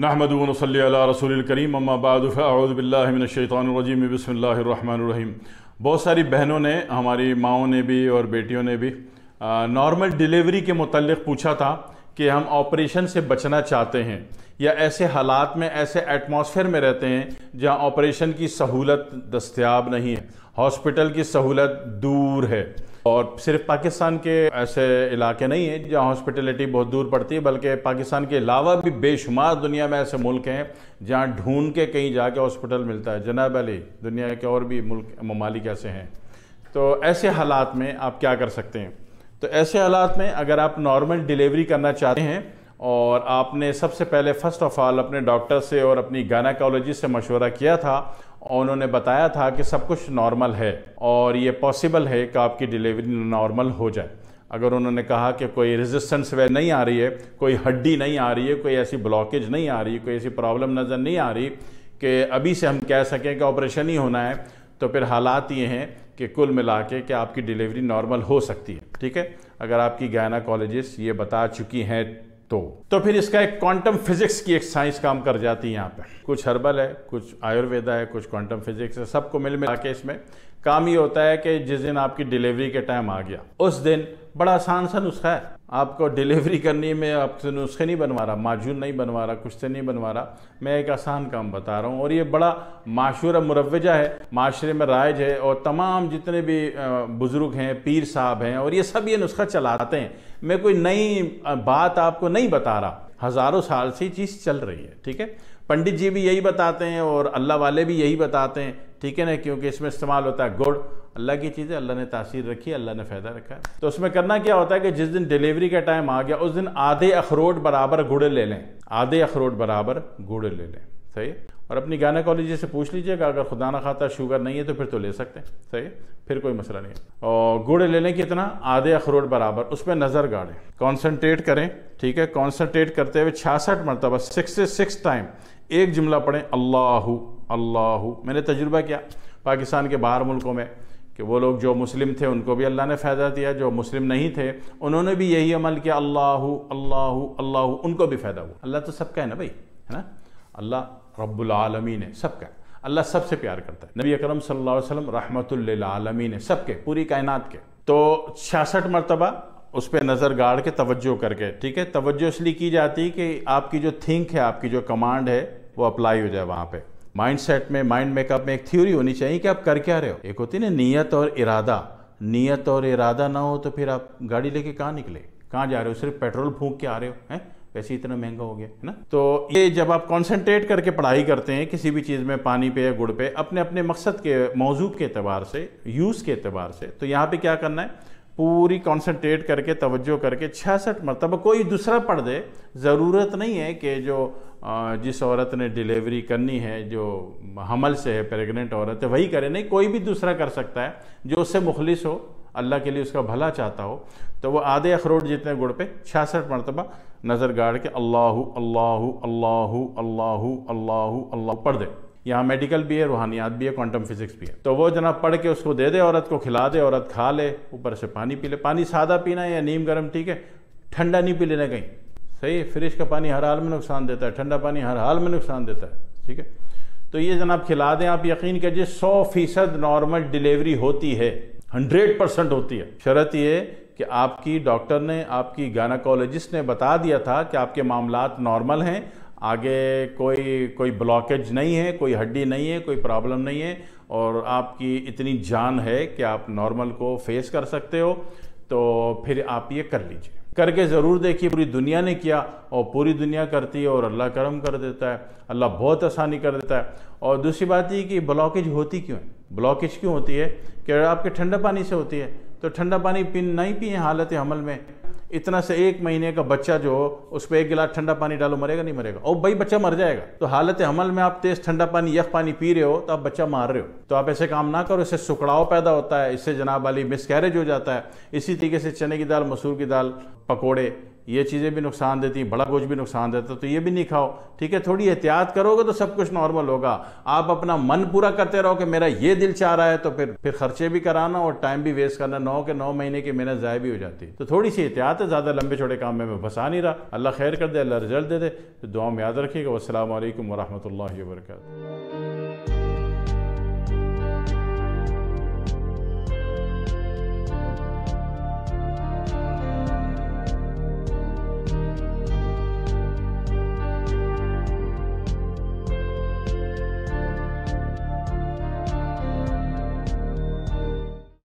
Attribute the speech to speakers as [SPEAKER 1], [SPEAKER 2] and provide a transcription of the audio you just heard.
[SPEAKER 1] الشيطان الرجيم بسم الله الرحمن الرحيم बहुत सारी बहनों ने हमारी माओं ने भी और बेटियों ने भी नॉर्मल डिलीवरी के मतलब पूछा था कि हम ऑपरेशन से बचना चाहते हैं या ऐसे हालात में ऐसे एटमॉस्फेयर में रहते हैं जहां ऑपरेशन की सहूलत दस्तियाब नहीं है हॉस्पिटल की सहूलत दूर है और सिर्फ पाकिस्तान के ऐसे इलाके नहीं हैं जहाँ हॉस्पिटलिटी बहुत दूर पड़ती है बल्कि पाकिस्तान के अलावा भी बेशुमार दुनिया में ऐसे मुल्क हैं जहाँ ढूंढ के कहीं जाके हॉस्पिटल मिलता है जनाब अली दुनिया के और भी मुल्क ममालिक ऐसे हैं तो ऐसे हालात में आप क्या कर सकते हैं तो ऐसे हालात में अगर आप नॉर्मल डिलीवरी करना चाहते हैं और आपने सबसे पहले फ़र्स्ट ऑफ़ ऑल अपने डॉक्टर से और अपनी गायनाकोलॉजी से मशवरा किया था और उन्होंने बताया था कि सब कुछ नॉर्मल है और ये पॉसिबल है कि आपकी डिलीवरी नॉर्मल हो जाए अगर उन्होंने कहा कि कोई रेजिस्टेंस वे नहीं आ रही है कोई हड्डी नहीं आ रही है कोई ऐसी ब्लॉकेज नहीं आ रही कोई ऐसी प्रॉब्लम नज़र नहीं आ रही कि अभी से हम कह सकें कि ऑपरेशन ही होना है तो फिर हालात ये हैं कि कुल मिला के कि आपकी डिलीवरी नॉर्मल हो सकती है ठीक है अगर आपकी गायनाकोलॉजिस्ट ये बता चुकी हैं तो तो फिर इसका एक क्वांटम फिजिक्स की एक साइंस काम कर जाती है यहाँ पे कुछ हर्बल है कुछ आयुर्वेदा है कुछ क्वांटम फिजिक्स है सबको मिल मिला के इसमें काम ये होता है कि जिस दिन आपकी डिलीवरी के टाइम आ गया उस दिन बड़ा आसान सा नुस्खा है आपको डिलीवरी करने में आपसे नुस्खे नहीं बनवा रहा माजून नहीं बनवा रहा कुछ से नहीं बनवा रहा मैं एक आसान काम बता रहा हूँ और ये बड़ा माशूर मुरवजा है माशरे में राइज है और तमाम जितने भी बुज़ुर्ग हैं पीर साहब हैं और ये सब ये नुस्खा चलाते हैं मैं कोई नई बात आपको नहीं बता रहा हज़ारों साल से चीज़ चल रही है ठीक है पंडित जी भी यही बताते हैं और अल्लाह वाले भी यही बताते हैं ठीक है ना क्योंकि इसमें इस्तेमाल होता है गुड़ अल्लाह की चीजें अल्लाह ने तासीर रखी अल्लाह ने फ़ायदा रखा है तो उसमें करना क्या होता है कि जिस दिन डिलीवरी का टाइम आ गया उस दिन आधे अखरोट बराबर गुड़ ले लें आधे अखरोट बराबर गुड़ ले लें सही और अपनी गायनाकोलॉजी से पूछ लीजिएगा अगर खुदा ना खाता शुगर नहीं है तो फिर तो ले सकते हैं सही फिर कोई मसला नहीं है और गुड़ ले लें कितना आधे अखरोट बराबर उस पर नज़र गाड़ें कॉन्सनट्रेट करें ठीक है कॉन्सनट्रेट करते हुए छियासठ मरतबा सिक्स से सिक्स टाइम एक जुमला पढ़ें अल्लाह अल्लाह मैंने तजुर्बा किया पाकिस्तान के बाहर मुल्कों में कि वो लोग जो मुस्लिम थे उनको भी अल्लाह ने फ़ायदा दिया जो मुस्लिम नहीं थे उन्होंने भी यही अमल किया अल्लाह अल्लाह अल्लाह उनको भी फ़ायदा हुआ अल्लाह तो सबका है ना भाई है ना अल्लाह रब्लमी ने सबका अल्लाह सबसे प्यार करता है नबी अकरम सल्लल्लाहु अलैहि वसल्लम रहमतुल्लिलालमी ने सबके पूरी कायनात के तो छियासठ मरतबा उस पर नज़र गाड़ के तवज्जो करके ठीक है तवज्जो इसलिए की जाती है कि आपकी जो थिंक है आपकी जो कमांड है वो अप्लाई हो जाए वहाँ पर माइंड सेट में माइंड मेकअप में एक थ्योरी होनी चाहिए कि आप कर क्या रहे हो एक होती है ना नीयत और इरादा नीयत और इरादा ना हो तो फिर आप गाड़ी लेके कहाँ निकले कहाँ जा रहे हो सिर्फ पेट्रोल फूंक के आ रहे हो है वैसे इतना महंगा हो गया है ना तो ये जब आप कॉन्सेंट्रेट करके पढ़ाई करते हैं किसी भी चीज़ में पानी पे या गुड़ पे अपने अपने मकसद के मौजूद के अतबार से यूज़ के अतबार से तो यहाँ पे क्या करना है पूरी कंसंट्रेट करके तवज्जो करके छियासठ मरतबा कोई दूसरा पढ़ दे ज़रूरत नहीं है कि जो जिस औरत ने डिलीवरी करनी है जो हमल से है प्रेग्नेंट औरत है वही करे नहीं कोई भी दूसरा कर सकता है जो उससे मुखलिस हो अल्लाह के लिए उसका भला चाहता हो तो वो आधे अखरोट जितने गुड़ पे छियासठ मरतबा नज़र गाड़ के अल्लाह अल्लाह अल्लाह अल्लाह अल्लाह अल्लाह पढ़ दे यहाँ मेडिकल भी है रूहानियात भी है क्वांटम फिजिक्स भी है तो वो जना पढ़ के उसको दे दे औरत को खिला दे औरत खा ले ऊपर से पानी पी ले पानी सादा पीना है या नीम गर्म ठीक है ठंडा नहीं पी लेना कहीं सही फ्रिज का पानी हर हाल में नुकसान देता है ठंडा पानी हर हाल में नुकसान देता है ठीक है तो ये जनाब खिला दें आप यकीन कीजिए सौ फीसद नॉर्मल डिलीवरी होती है हंड्रेड परसेंट होती है शरत ये कि आपकी डॉक्टर ने आपकी गायनाकोलॉजिस्ट ने बता दिया था कि आपके मामला नॉर्मल हैं आगे कोई कोई ब्लॉकेज नहीं है कोई हड्डी नहीं है कोई प्रॉब्लम नहीं है और आपकी इतनी जान है कि आप नॉर्मल को फेस कर सकते हो तो फिर आप ये कर लीजिए करके ज़रूर देखिए पूरी दुनिया ने किया और पूरी दुनिया करती है और अल्लाह करम कर देता है अल्लाह बहुत आसानी कर देता है और दूसरी बात ये कि ब्लॉकेज होती क्यों है ब्लॉकेज क्यों होती है कि आपके ठंडा पानी से होती है तो ठंडा पानी पी नहीं पिए हालत हमल में इतना से एक महीने का बच्चा जो उस पर एक गिलास ठंडा पानी डालो मरेगा नहीं मरेगा और भाई बच्चा मर जाएगा तो हालत हमल में आप तेज ठंडा पानी यख पानी पी रहे हो तो आप बच्चा मार रहे हो तो आप ऐसे काम ना करो इससे सुकड़ाव पैदा होता है इससे जनाब वाली मिसकैरेज हो जाता है इसी तरीके से चने की दाल मसूर की दाल पकौड़े ये चीज़ें भी नुकसान देती हैं बड़ा कुछ भी नुकसान देता तो ये भी नहीं खाओ ठीक है थोड़ी एहतियात करोगे तो सब कुछ नॉर्मल होगा आप अपना मन पूरा करते रहो कि मेरा ये दिल चाह रहा है तो फिर फिर खर्चे भी कराना और टाइम भी वेस्ट करना नौ के नौ महीने की मेहनत ज़ाय भी हो जाती तो थोड़ी सी एहतियात है ज़्यादा लंबे छोटे काम में मैं फंसा नहीं रहा अल्लाह खैर कर दे अल्लाह रिजल्ट दे दे तो दुआ में याद रखिएगा असल वरहमल वर्का